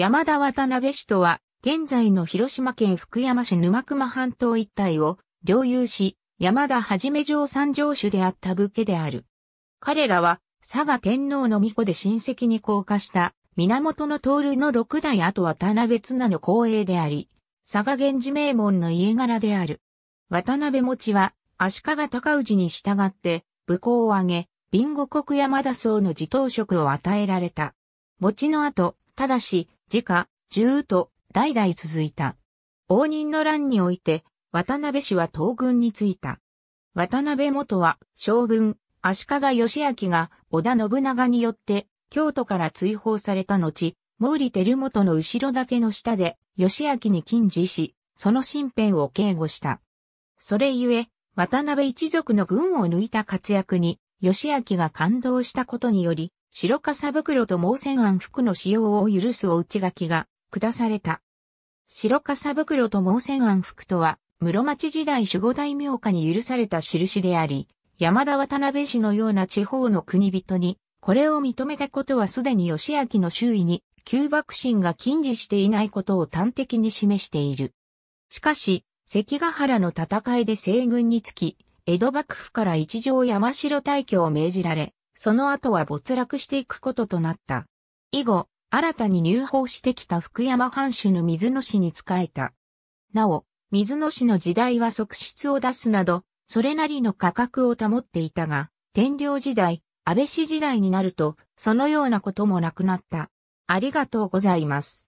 山田渡辺氏とは、現在の広島県福山市沼熊半島一帯を領有し、山田はじめ城三城主であった武家である。彼らは、佐賀天皇の御子で親戚に降下した源の徹の六代後渡辺綱の後衛であり、佐賀源氏名門の家柄である。渡辺持は、足利尊氏に従って、武功を挙げ、備後国山田僧の自頭職を与えられた。持の後、ただし、自家、十と代々続いた。応仁の乱において、渡辺氏は東軍についた。渡辺元は将軍、足利義明が織田信長によって京都から追放された後、毛利輝元の後ろ盾の下で義明に禁止し、その身辺を警護した。それゆえ、渡辺一族の軍を抜いた活躍に、義明が感動したことにより、白笠袋と毛線案服の使用を許すお内書きが下された。白笠袋と毛線案服とは、室町時代守護大名家に許された印であり、山田渡辺氏のような地方の国人に、これを認めたことはすでに義明の周囲に、旧幕臣が禁じしていないことを端的に示している。しかし、関ヶ原の戦いで西軍につき、江戸幕府から一条山城退去を命じられ、その後は没落していくこととなった。以後、新たに入法してきた福山藩主の水野氏に仕えた。なお、水野氏の時代は側室を出すなど、それなりの価格を保っていたが、天領時代、安倍氏時代になると、そのようなこともなくなった。ありがとうございます。